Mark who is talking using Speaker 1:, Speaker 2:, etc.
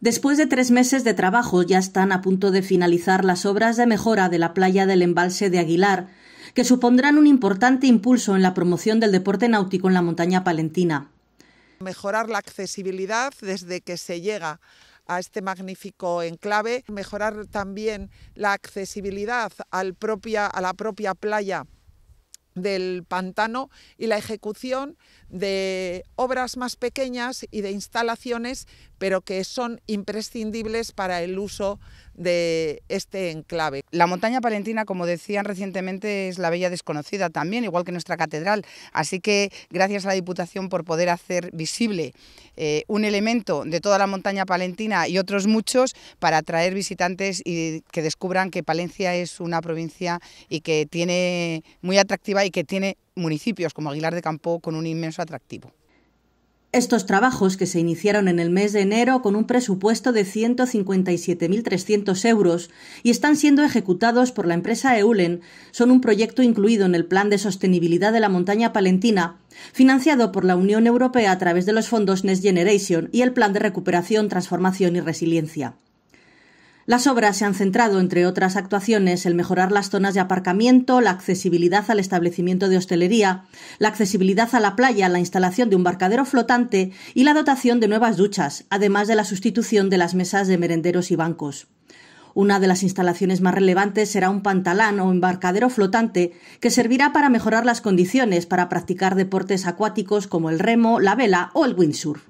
Speaker 1: Después de tres meses de trabajo ya están a punto de finalizar las obras de mejora de la playa del embalse de Aguilar, que supondrán un importante impulso en la promoción del deporte náutico en la montaña palentina.
Speaker 2: Mejorar la accesibilidad desde que se llega a este magnífico enclave, mejorar también la accesibilidad a la propia playa del pantano y la ejecución de obras más pequeñas y de instalaciones, pero que son imprescindibles para el uso de este enclave. La
Speaker 3: montaña palentina, como decían recientemente, es la bella desconocida también, igual que nuestra catedral. Así que gracias a la Diputación por poder hacer visible eh, un elemento de toda la montaña palentina y otros muchos para atraer visitantes y que descubran que Palencia es una provincia y que tiene muy atractiva y que tiene municipios como Aguilar de Campo
Speaker 1: con un inmenso atractivo. Estos trabajos, que se iniciaron en el mes de enero con un presupuesto de 157.300 euros y están siendo ejecutados por la empresa Eulen, son un proyecto incluido en el Plan de Sostenibilidad de la Montaña Palentina, financiado por la Unión Europea a través de los fondos Next Generation y el Plan de Recuperación, Transformación y Resiliencia. Las obras se han centrado, entre otras actuaciones, en mejorar las zonas de aparcamiento, la accesibilidad al establecimiento de hostelería, la accesibilidad a la playa, la instalación de un barcadero flotante y la dotación de nuevas duchas, además de la sustitución de las mesas de merenderos y bancos. Una de las instalaciones más relevantes será un pantalán o embarcadero flotante que servirá para mejorar las condiciones para practicar deportes acuáticos como el remo, la vela o el windsurf.